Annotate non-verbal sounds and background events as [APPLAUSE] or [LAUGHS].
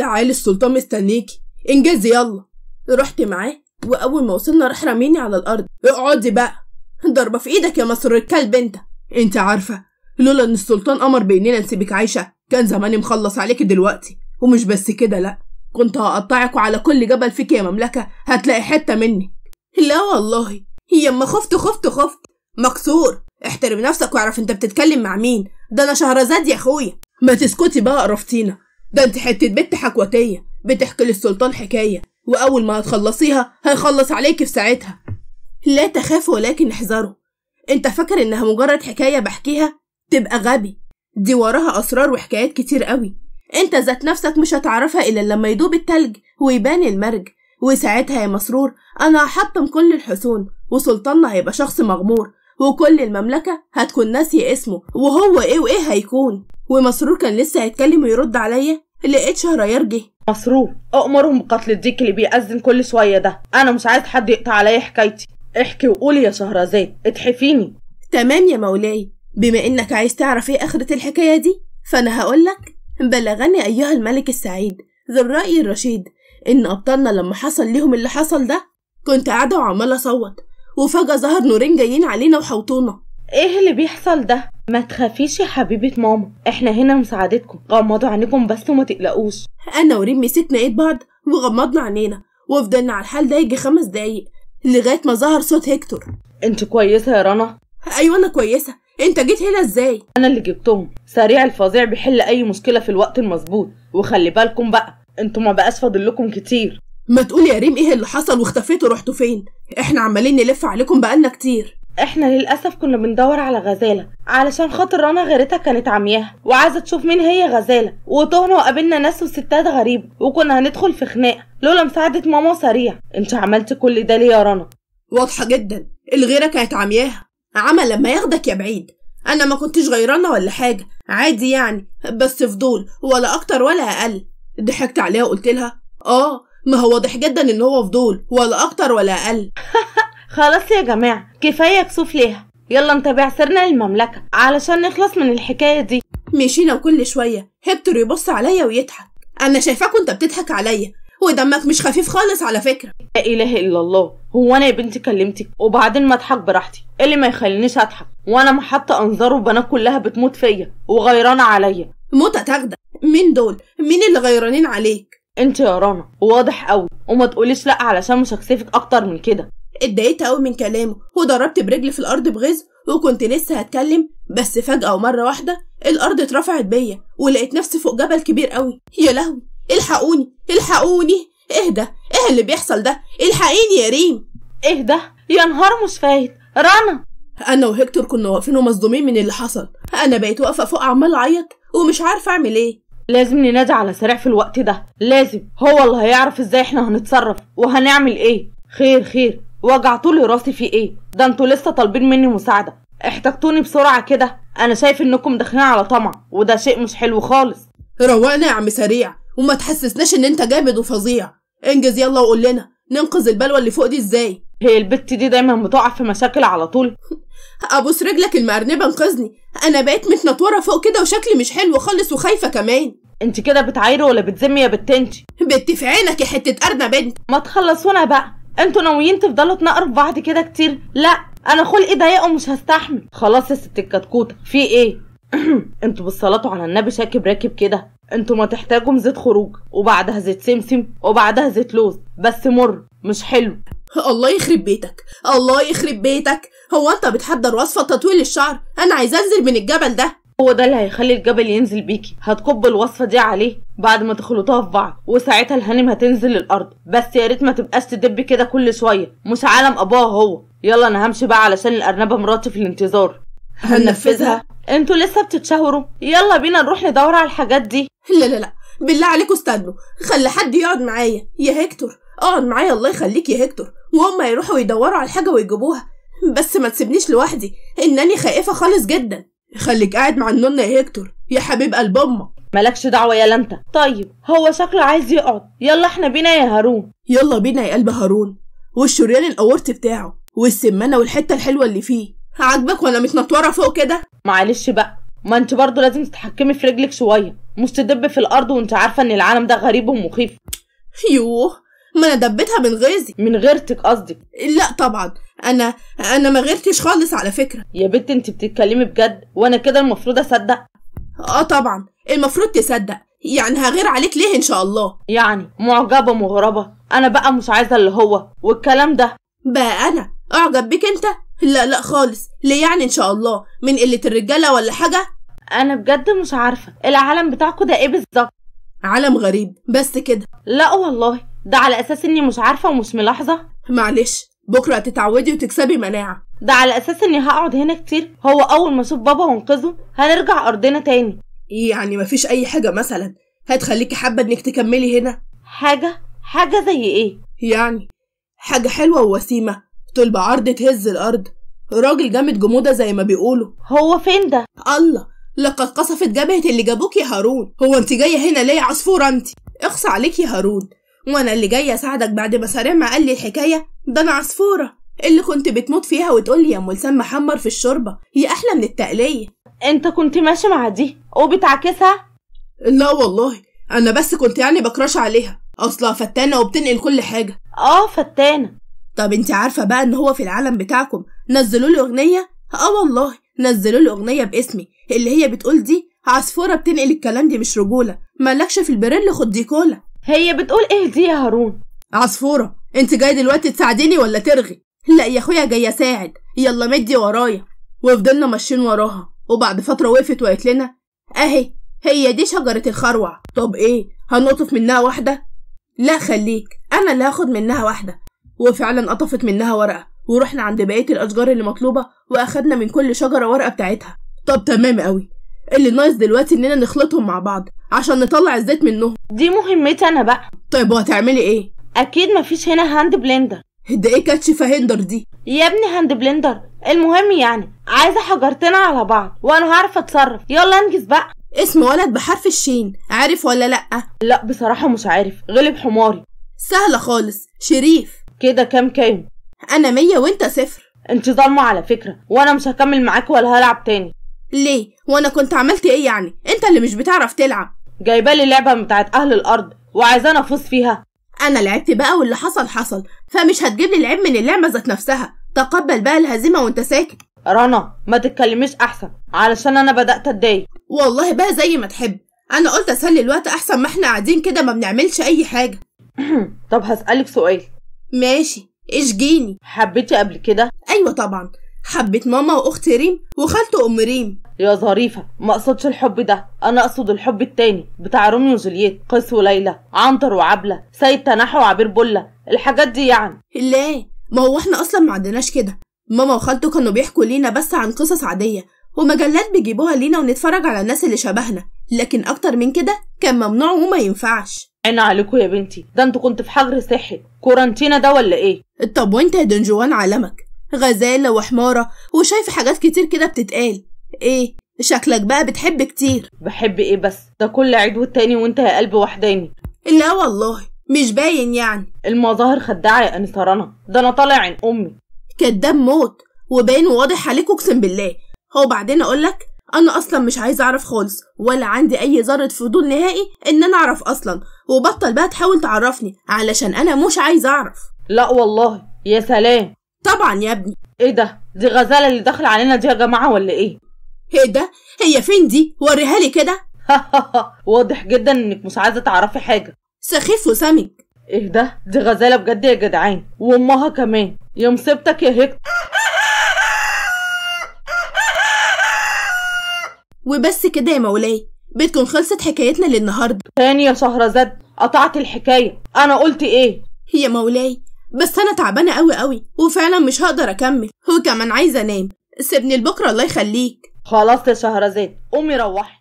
تعالي السلطان مستنيكي انجزي يلا رحت معاه واول ما وصلنا راح راميني على الارض اقعدي بقى ضربه في ايدك يا مصر الكلب انت انت عارفه لولا ان السلطان امر بيننا نسيبك عايشه كان زماني مخلص عليكي دلوقتي ومش بس كده لا كنت هقطعك وعلى كل جبل فيك يا مملكه هتلاقي حته مني لا والله هي اما خفت خفت خفت مكسور احترم نفسك واعرف انت بتتكلم مع مين ده انا شهرزاد يا اخويا ما تسكتي بقى قرفتينا ده انت حتة بنت حكواتية بتحكي للسلطان حكاية وأول ما هتخلصيها هيخلص عليكي في ساعتها لا تخافوا ولكن احذروا انت فاكر انها مجرد حكاية بحكيها تبقى غبي دي وراها أسرار وحكايات كتير قوي انت ذات نفسك مش هتعرفها إلا لما يدوب التلج ويبان المرج وساعتها يا مسرور أنا هحطم كل الحصون وسلطاننا هيبقى شخص مغمور وكل المملكة هتكون ناسية اسمه وهو ايه وايه هيكون ومسرور كان لسه هيتكلم ويرد عليا لقيت شهريار جه مسرور اؤمرهم بقتل الديك اللي بيأذن كل شويه ده انا مش عايز حد يقطع عليا حكايتي احكي وقولي يا شهرزاد اتحفيني تمام يا مولاي بما انك عايز تعرف ايه اخرة الحكايه دي فانا هقولك بلغني ايها الملك السعيد ذو الرأي الرشيد ان ابطالنا لما حصل ليهم اللي حصل ده كنت قاعده وعماله اصوت وفجاه ظهر نورين جايين علينا وحوطونا ايه اللي بيحصل ده ما تخافيش يا حبيبه ماما احنا هنا مساعدتكم غمضوا عينيكم بس وما تقلقوش انا وريم مسكنا ايد بعض وغمضنا عينينا وفضلنا على الحال ده يجي خمس دقايق لغايه ما ظهر صوت هيكتور انت كويسه يا رنا ايوه انا كويسه انت جيت هنا ازاي انا اللي جبتهم سريع الفظيع بيحل اي مشكله في الوقت المظبوط وخلي بالكم بقى انتوا ما بقاش فاضل لكم كتير ما تقول يا ريم ايه اللي حصل واختفيتوا رحتوا فين احنا عمالين نلف عليكم بقالنا كتير احنا للاسف كنا بندور على غزاله علشان خاطر رنا غيرتها كانت عمياها وعايزه تشوف مين هي غزاله وتهنا وقابلنا ناس وستات غريبه وكنا هندخل في خناقه لولا مساعده ماما سريع انت عملت كل ده ليه يا رنا واضحه جدا الغيره كانت عمياها عمل لما ياخدك يا بعيد انا ما كنتش غيرانه ولا حاجه عادي يعني بس فضول ولا اكتر ولا اقل ضحكت عليها وقلت لها اه ما هو واضح جدا ان هو فضول ولا اكتر ولا اقل [LAUGHS] خلاص يا جماعة كفاية كسوف ليها يلا نتابع سرنا للمملكة علشان نخلص من الحكاية دي مشينا وكل شوية هكتور يبص عليا ويضحك أنا شايفاك وأنت بتضحك عليا ودمك مش خفيف خالص على فكرة لا إله إلا الله هو أنا يا بنتي كلمتك وبعدين ما أضحك براحتي إيه اللي ما يخلينيش أضحك وأنا ما أنظار وبنات كلها بتموت فيا وغيرانة عليا موتة تاخدة مين دول مين اللي غيرانين عليك انت يا رنا واضح قوي وما تقوليش لا علشان مش هكسفك اكتر من كده اتضايقت قوي من كلامه وضربت برجلي في الارض بغز وكنت لسه هتكلم بس فجأة ومرة واحدة الأرض اترفعت بيا ولقيت نفسي فوق جبل كبير قوي يا لهوي الحقوني الحقوني ده ايه اللي بيحصل ده الحقيني يا ريم ده يا نهار فايت رنا انا وهكتور كنا واقفين ومصدومين من اللي حصل انا بقيت واقفه فوق عمال اعيط ومش عارفه اعمل ايه لازم ننادي على سريع في الوقت ده لازم هو اللي هيعرف ازاي احنا هنتصرف وهنعمل ايه خير خير وجعتولي راسي في ايه ده انتوا لسه طالبين مني مساعده احتجتوني بسرعه كده انا شايف انكم داخلين على طمع وده شيء مش حلو خالص روقنا يا عم سريع وما تحسسناش ان انت جامد وفظيع انجز يلا وقول لنا ننقذ البلوه اللي فوق دي ازاي هي البت دي دايما بتقع في مشاكل على طول [LAUGHS] ابوس رجلك المأرنبه انقذني انا بقيت متنطوره فوق كده وشكلي مش حلو خالص وخايفه كمان انت كده بتعايري ولا بتذمي يا بت انت بت في عينك يا حته ارنب بنت ما تخلصونا بقى انتوا ناويين تفضلوا تنقروا في بعض كده كتير لا انا خلقي ضيق ومش هستحمل خلاص يا ست الكتكوته في ايه [CLEARS THROAT] انتوا بالصلاه على النبي شاكب راكب كده انتوا ما تحتاجوا زيت خروج وبعدها زيت سمسم وبعدها زيت لوز بس مر مش حلو الله يخرب بيتك الله يخرب بيتك هو انت بتحضر وصفه تطويل الشعر انا عايز انزل من الجبل ده هو ده اللي هيخلي الجبل ينزل بيكي هتكب الوصفه دي عليه بعد ما تخلطوها في بعض وساعتها الهانم هتنزل للارض بس يا ريت ما تبقاش تدب كده كل شويه مش عالم ابوها هو يلا انا همشي بقى علشان الارنبه مراتي في الانتظار هننفذها انتوا لسه بتتشاوروا يلا بينا نروح ندور على الحاجات دي لا لا لا بالله عليكم استنوا خلي حد يقعد معايا يا هيكتور اقعد معايا الله يخليك يا هيكتور وهم يروحوا يدوروا على الحاجه ويجيبوها بس ما تسيبنيش لوحدي انني خائفه خالص جدا خليك قاعد مع النونة يا هيكتور يا حبيب قلب امك مالكش دعوه يا انت طيب هو شكله عايز يقعد يلا احنا بينا يا هارون يلا بينا يا قلب هارون والشريان القورت بتاعه والسمانه والحته الحلوه اللي فيه عاجبك وانا متنطوره فوق كده معلش بقى ما انت برضه لازم تتحكمي في رجلك شويه مش تدب في الارض وانت عارفه ان العالم ده غريب ومخيف يوه ما انا دبيتها من غيظي من غيرتك قصدك لا طبعا انا انا ما غيرتش خالص على فكره يا بنت انت بتتكلمي بجد وانا كده المفروض اصدق اه طبعا المفروض تصدق يعني هغير عليك ليه ان شاء الله يعني معجبه مغربه انا بقى مش عايزه اللي هو والكلام ده بقى انا اعجب بيك انت لا لا خالص ليه يعني ان شاء الله من قله الرجاله ولا حاجه انا بجد مش عارفه العالم بتاعكم ده ايه بالظبط عالم غريب بس كده لا والله ده على اساس اني مش عارفه ومش ملاحظه معلش بكره هتتعودي وتكسبي مناعه ده على اساس اني هقعد هنا كتير هو اول ما اشوف بابا وانقذه هنرجع ارضنا تاني يعني مفيش اي حاجه مثلا هتخليكي حابه انك تكملي هنا حاجه حاجه زي ايه يعني حاجه حلوه ووسيمه طول بعرض تهز الارض راجل جامد جمودة زي ما بيقولوا هو فين ده؟ الله لقد قصفت جبهة اللي جابوك يا هارون هو انت جاية هنا ليه عصفورة انت اخص عليك يا هارون وانا اللي جاي اساعدك بعد ما ما قال لي الحكايه ده انا عصفوره اللي كنت بتموت فيها وتقول لي يا ام محمر في الشوربه هي احلى من التقليه انت كنت ماشي مع دي وبتعكسها لا والله انا بس كنت يعني بكراش عليها اصلها فتانه وبتنقل كل حاجه اه فتانه طب انت عارفه بقى ان هو في العالم بتاعكم نزلوا لي اغنيه اه والله نزلوا لي اغنيه باسمي اللي هي بتقول دي عصفوره بتنقل الكلام دي مش رجوله مالكش في البريل خد دي كولا هي بتقول ايه دي يا هارون عصفورة انت جاي دلوقتي تساعديني ولا ترغي لا يا اخويا جاي اساعد يلا مدي ورايا وفضلنا ماشيين وراها وبعد فترة وقفت وقالت لنا اهي هي دي شجرة الخروع طب ايه هنقطف منها واحدة لا خليك انا اللي هاخد منها واحدة وفعلا قطفت منها ورقة ورحنا عند بقية الاشجار اللي مطلوبة واخدنا من كل شجرة ورقة بتاعتها طب تمام قوي اللي ناقص دلوقتي اننا نخلطهم مع بعض عشان نطلع الزيت منهم دي مهمتي انا بقى طيب وهتعملي ايه اكيد مفيش هنا هاند بلندر ده ايه كاتش فهندر دي يا ابني هاند بلندر المهم يعني عايزه حجرتنا على بعض وانا هعرف اتصرف يلا انجز بقى اسم ولد بحرف الشين عارف ولا لا لا بصراحه مش عارف غلب حماري سهله خالص شريف كده كام كام انا مية وانت صفر انت ظالمه على فكره وانا مش هكمل معاك ولا هلعب تاني ليه وانا كنت عملت ايه يعني انت اللي مش بتعرف تلعب جايبه لي لعبه بتاعت اهل الارض وعايزانا افوز فيها انا لعبت بقى واللي حصل حصل فمش هتجيب لي العيب من اللعبه ذات نفسها تقبل بقى الهزيمه وانت ساكت رنا ما تتكلميش احسن علشان انا بدات اتضايق والله بقى زي ما تحب انا قلت اسلي الوقت احسن ما احنا قاعدين كده ما بنعملش اي حاجه [CLEARS THROAT] طب هسالك سؤال ماشي اشجيني حبيتي قبل كده ايوه طبعا حبت ماما واخت ريم وخالته ام ريم يا ظريفه ما اقصدش الحب ده انا اقصد الحب التاني بتاع روميو وجولييت قيس وليلى عنتر وعبله سيد تناحى وعبير بله الحاجات دي يعني لا ما هو احنا اصلا ما عندناش كده ماما وخالته كانوا بيحكوا لينا بس عن قصص عاديه ومجلات بيجيبوها لينا ونتفرج على الناس اللي شبهنا لكن اكتر من كده كان ممنوع وما ينفعش انا عليكوا يا بنتي ده انتوا كنت في حجر صحي كورانتينا ده ولا ايه طب وانت يا دنجوان عالمك غزالة وحمارة وشايفة حاجات كتير كده بتتقال ايه شكلك بقى بتحب كتير بحب ايه بس ده كل عيد والتاني وانت يا قلب وحداني لا والله مش باين يعني المظاهر خداعة يا أنسة رنا ده أنا طالع عن أمي كداب موت وباين وواضح عليك أقسم بالله هو بعدين أقولك أنا أصلا مش عايزة أعرف خالص ولا عندي أي ذرة فضول نهائي إن أنا أعرف أصلا وبطل بقى تحاول تعرفني علشان أنا مش عايزة أعرف لا والله يا سلام طبعا يا ابني ايه ده دي غزاله اللي داخله علينا دي يا جماعه ولا ايه ايه ده هي فين دي وريها لي كده [LAUGHS] واضح جدا انك مش عايزه تعرفي حاجه سخيف وسمج ايه ده دي غزاله بجد يا جدعان وامها كمان يا مصيبتك يا هيك وبس كده يا مولاي بيتكم خلصت حكايتنا للنهارده تاني يا شهرزاد قطعت الحكايه انا قلت ايه يا مولاي بس انا تعبانه قوي قوي وفعلا مش هقدر اكمل وكمان عايزه انام سيبني لبكره الله يخليك خلاص يا شهرزاد قومي روحي